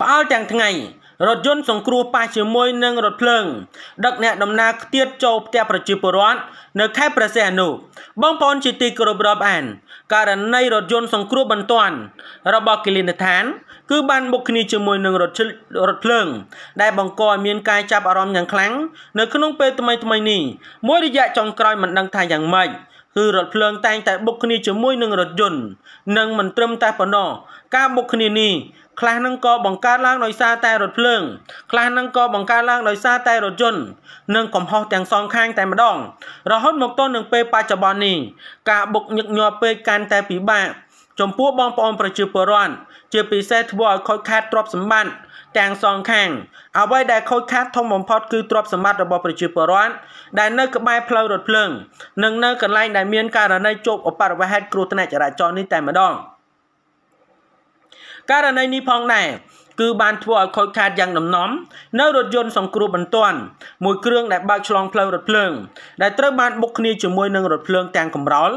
ផ្អើលទាំងថ្ងៃរថយន្តសង្គ្រោះប៉ះជាមួយនឹងរថភ្លើងដឹកអ្នកដំណើរខ្ទាតចូលផ្ទះប្រជាពលរដ្ឋនៅខេត្តព្រះសីហនុបងប្អូនជាទីគោរពរាប់អានករណីរថយន្តសង្គ្រោះបន្ទាន់របស់គិលានដ្ឋាន គឺបានបុកគ្នាជាមួយនឹងរថរថភ្លើងដែលបង្កឲ្យមានការចាប់អារម្មណ៍យ៉ាងខ្លាំងនៅក្នុងពេលថ្មីថ្មីនេះមួយរយៈចុងក្រោយមិនដឹងថាយ៉ាងម៉េចគឺរថភ្លើងតែងតែបុកគ្នាជាមួយនឹងរថយន្តនិងមិនត្រឹមតែប៉ុណ្ណោះការបុកគ្នានេះខ្លះនឹងក៏បង្កើតឡើងដោយសារតែរថភ្លើងខ្លះនឹងក៏បង្កើតឡើងដោយសារតែរថយន្តនិងកំហុសទាំងសងខាងតែម្ដង រហូតមកទល់នឹងពេលបច្ចុប្បន្ននេះការបុកញឹកញាប់ពេកកាន់តែពិបាកចំពោះបងប្អូនប្រជាពលរដ្ឋជាពិសេសធ្វើឲ្យខូចខាតទ្រព្យសម្បត្តិទាំងសងខាង អ្វីដែលខូចខាតធំបំផុត គឺទ្រព្យសម្បត្តិរបស់ប្រជាពលរដ្ឋដែលនៅក្បែរផ្លូវរថភ្លើង និងនៅកន្លែងដែលមានករណីជួបឧបទ្វហេតុគ្រោះថ្នាក់ចរាចរណ៍នេះតែម្ដងករណីនេះផងដែរគឺបានធ្វើឲ្យខូចខាតយ៉ាងដំណំនៅរថយន្តសង្គ្រោះបន្ទាន់មួយគ្រឿងដែលបើកឆ្លងផ្លូវរថភ្លើងដែលត្រូវបានបុកគ្នាជាមួយនឹងរថភ្លើងទាំងកំរោល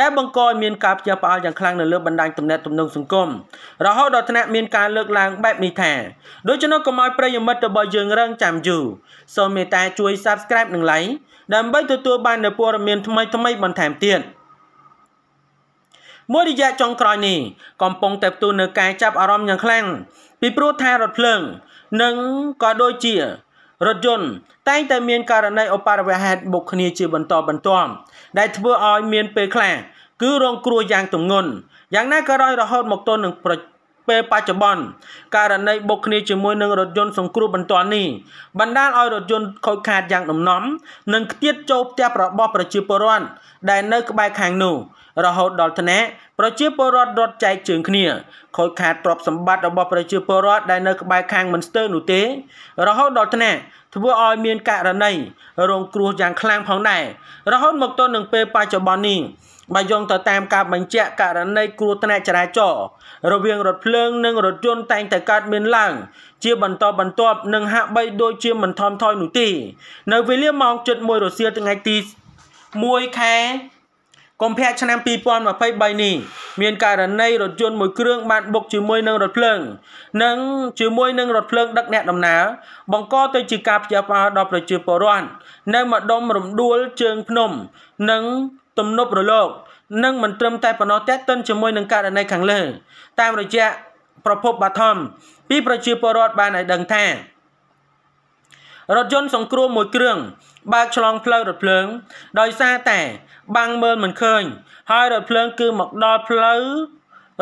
ដែលបង្កឲ្យមានការផ្ទះផ្អើលយ៉ាងខ្លាំងនៅលើបណ្ដាញទំនាក់ទំនងសង្គមរហូតដល់ថ្នាក់មានការលើកឡើងបែបនេះថាដូច្នោះកុំឲ្យប្រិយមិត្តរបស់យើងរងចាំយូរសូមមេត្តាជួយ Subscribe និង Like ដើម្បីទទួលបាននូវព័ត៌មានថ្មីៗបន្ថែមទៀត។មួយរយៈចុងក្រោយនេះកំពុងតែផ្ទុះនៅការចាប់អារម្មណ៍យ៉ាងខ្លាំងពីព្រោះថារថភ្លើងនិងក៏ដូចជារថយន្តតែងតែមាន ករណីឧបទ្រវហេតុបុកគ្នាជាបន្តបន្ទាប់ដែលធ្វើឲ្យមានពេលខ្លះគឺរងគ្រោះយ៉ាងទម្ងន់យ៉ាងណាក៏ដោយរហូតមកទល់នឹងប្រពេលបច្ចុប្បន្នករណីបុកគ្នាជាមួយនឹងរថយន្តសង្គ្រោះបន្ទាន់នេះបណ្ដាលឲ្យរថយន្តខូចខាតយ៉ាងដំណំនិងខ្ទាតចូលផ្ទះរបស់ប្រជាពលរដ្ឋដែលនៅក្បែរខាងនោះ រហូតដល់ថ្នាក់ប្រជាពលរដ្ឋរត់ចែកជើងគ្នាខូចខាតទ្រព្យសម្បត្តិរបស់ប្រជាពលរដ្ឋដែលនៅក្បែរខាងមិនស្ទើរនោះទេ រហូតដល់ថ្នាក់ធ្វើឲ្យមានករណីរងគ្រោះយ៉ាងខ្លាំងផងដែររហូតមកទល់នឹងពេលបច្ចុប្បន្ននេះបើយោងទៅតាមការបញ្ជាក់ករណីគ្រោះថ្នាក់ចរាចរណ៍រវាងរថភ្លើងនិងរថយន្តតែងតែកើតមានឡើងជាបន្តបន្ទាប់និងហាក់បីដូចជាមិនថមថយនោះទេនៅវេលាម៉ោង7:00រសៀលថ្ងៃទី1ខែកុម្ភៈឆ្នាំ2023នេះមានករណីរថយន្តមួយគ្រឿងបានបុកជាមួយនឹងរថភ្លើង និងជាមួយនឹងរថភ្លើងដឹកអ្នកដំណើរបង្កទៅជាការភ្ជាប់ផ្អើលដល់ប្រជាពលរដ្ឋនៅម្ដុំរំដួល ជើងភ្នំនិងទំនប់រលកនិងមិនត្រឹមតែប៉ុណ្ណោះទេទិនជាមួយនឹងករណីខាងលើតាមរយៈប្រភពបាធំពីប្រជាពលរដ្ឋបានឲ្យដឹងថារថយន្តសង្គ្រោះមួយគ្រឿងបើកឆ្លងផ្លូវរថភ្លើង ដោយសារតែ បាំងមើលមិនឃើញ ហើយរថភ្លើងគឺមកដល់ផ្លូវ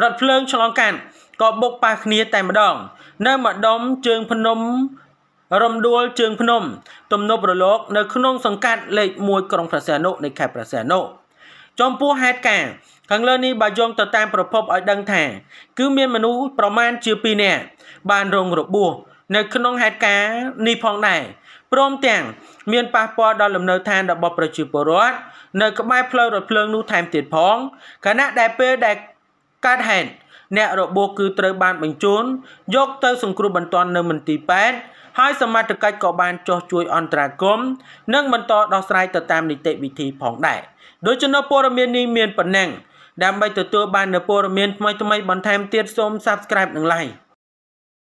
រថភ្លើងឆ្លងកាត់ក៏បុកប៉ះគ្នាតែម្ដងនៅម្ដុំជើងភ្នំ រំដួលជើងភ្នំទំនប់រលក នៅ ក្នុង សង្កាត់លេខ1ក្រុងព្រះសីហនុនៃខេត្តព្រះសីហនុចំពោះហេតុការណ៍ខាងលើនេះបើយោងទៅតាមប្រភពឲ្យដឹងថា គឺមានមនុស្សប្រមាណជា2នាក់បានរងរបួសនៅក្នុងហេតុការណ៍នេះផងដែរព្រមទាំងមានប៉ះពាល់ដល់លំនៅឋានរបស់ប្រជាពលរដ្ឋនៅក្បែរផ្លូវរថភ្លើងនោះថែមទៀតផងខណៈដែលពេលដែលកើតហេតុអ្នករបួសគឺត្រូវបានបញ្ជូនយកទៅសង្គ្រោះបន្ទាន់នៅមន្ទីរពេទ្យហើយសមត្ថកិច្ចក៏បានចោះជួយអន្តរាគមន៍និងបន្តដោះស្រាយទៅតាមនីតិវិធីផងដែរដូច្នេះព័ត៌មាននេះមានប៉ុណ្ណឹងដើម្បីទទួលបាននូវព័ត៌មានថ្មីៗបន្ថែមទៀតសូម Subscribe និង Like